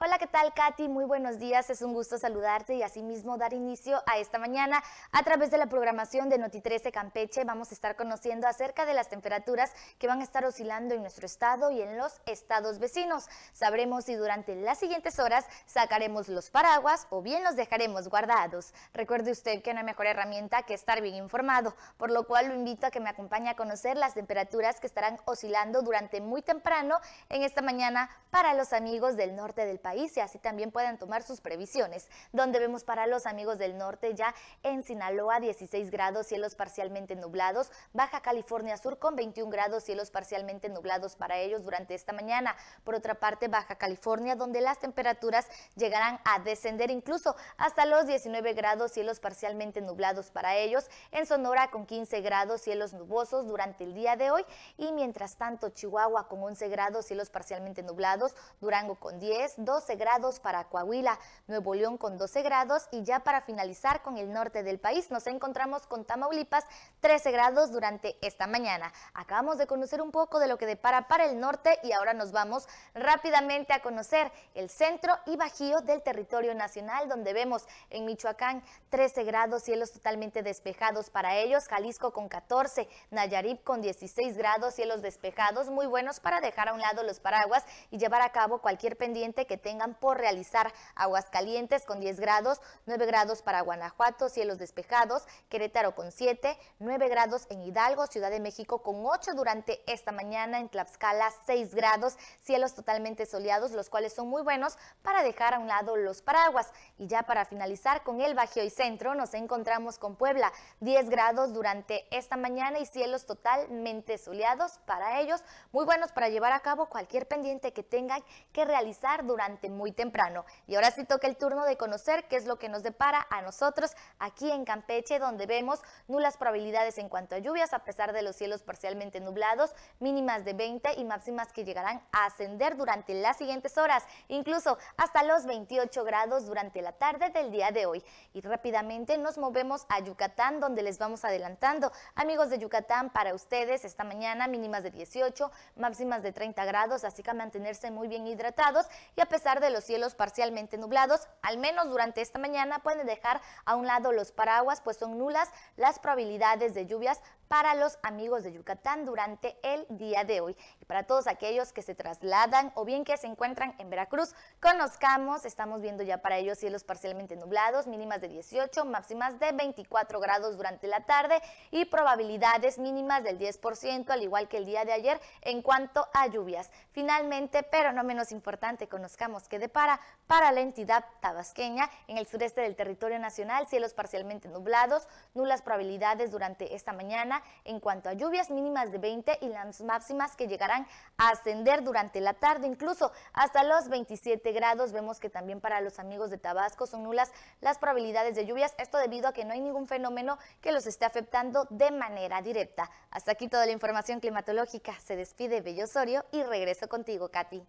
Hola, ¿qué tal, Katy? Muy buenos días. Es un gusto saludarte y asimismo dar inicio a esta mañana a través de la programación de Noti 13 Campeche. Vamos a estar conociendo acerca de las temperaturas que van a estar oscilando en nuestro estado y en los estados vecinos. Sabremos si durante las siguientes horas sacaremos los paraguas o bien los dejaremos guardados. Recuerde usted que no hay mejor herramienta que estar bien informado, por lo cual lo invito a que me acompañe a conocer las temperaturas que estarán oscilando durante muy temprano en esta mañana para los amigos del norte del país país y así también puedan tomar sus previsiones, donde vemos para los amigos del norte ya en Sinaloa 16 grados, cielos parcialmente nublados, Baja California Sur con 21 grados, cielos parcialmente nublados para ellos durante esta mañana. Por otra parte, Baja California, donde las temperaturas llegarán a descender incluso hasta los 19 grados, cielos parcialmente nublados para ellos. En Sonora con 15 grados, cielos nubosos durante el día de hoy. Y mientras tanto, Chihuahua con 11 grados, cielos parcialmente nublados, Durango con 10, 12 12 grados para Coahuila, Nuevo León con 12 grados y ya para finalizar con el norte del país nos encontramos con Tamaulipas 13 grados durante esta mañana. Acabamos de conocer un poco de lo que depara para el norte y ahora nos vamos rápidamente a conocer el centro y bajío del territorio nacional donde vemos en Michoacán 13 grados, cielos totalmente despejados para ellos, Jalisco con 14, Nayarit con 16 grados, cielos despejados muy buenos para dejar a un lado los paraguas y llevar a cabo cualquier pendiente que tenga tengan por realizar aguas calientes con 10 grados, 9 grados para Guanajuato, cielos despejados, Querétaro con 7, 9 grados en Hidalgo, Ciudad de México con 8 durante esta mañana, en Tlaxcala 6 grados, cielos totalmente soleados, los cuales son muy buenos para dejar a un lado los paraguas. Y ya para finalizar con el Bajío y Centro, nos encontramos con Puebla, 10 grados durante esta mañana y cielos totalmente soleados para ellos, muy buenos para llevar a cabo cualquier pendiente que tengan que realizar durante muy temprano. Y ahora sí toca el turno de conocer qué es lo que nos depara a nosotros aquí en Campeche, donde vemos nulas probabilidades en cuanto a lluvias, a pesar de los cielos parcialmente nublados, mínimas de 20 y máximas que llegarán a ascender durante las siguientes horas, incluso hasta los 28 grados durante la tarde del día de hoy. Y rápidamente nos movemos a Yucatán, donde les vamos adelantando. Amigos de Yucatán, para ustedes esta mañana mínimas de 18, máximas de 30 grados, así que mantenerse muy bien hidratados y a pesar de los cielos parcialmente nublados, al menos durante esta mañana pueden dejar a un lado los paraguas, pues son nulas las probabilidades de lluvias para los amigos de Yucatán durante el día de hoy. Y para todos aquellos que se trasladan o bien que se encuentran en Veracruz, conozcamos, estamos viendo ya para ellos cielos parcialmente nublados, mínimas de 18, máximas de 24 grados durante la tarde y probabilidades mínimas del 10%, al igual que el día de ayer en cuanto a lluvias. Finalmente, pero no menos importante, conozcamos que depara para la entidad tabasqueña en el sureste del territorio nacional, cielos parcialmente nublados, nulas probabilidades durante esta mañana en cuanto a lluvias mínimas de 20 y las máximas que llegarán a ascender durante la tarde, incluso hasta los 27 grados. Vemos que también para los amigos de Tabasco son nulas las probabilidades de lluvias, esto debido a que no hay ningún fenómeno que los esté afectando de manera directa. Hasta aquí toda la información climatológica. Se despide Bellosorio y regreso contigo, Katy.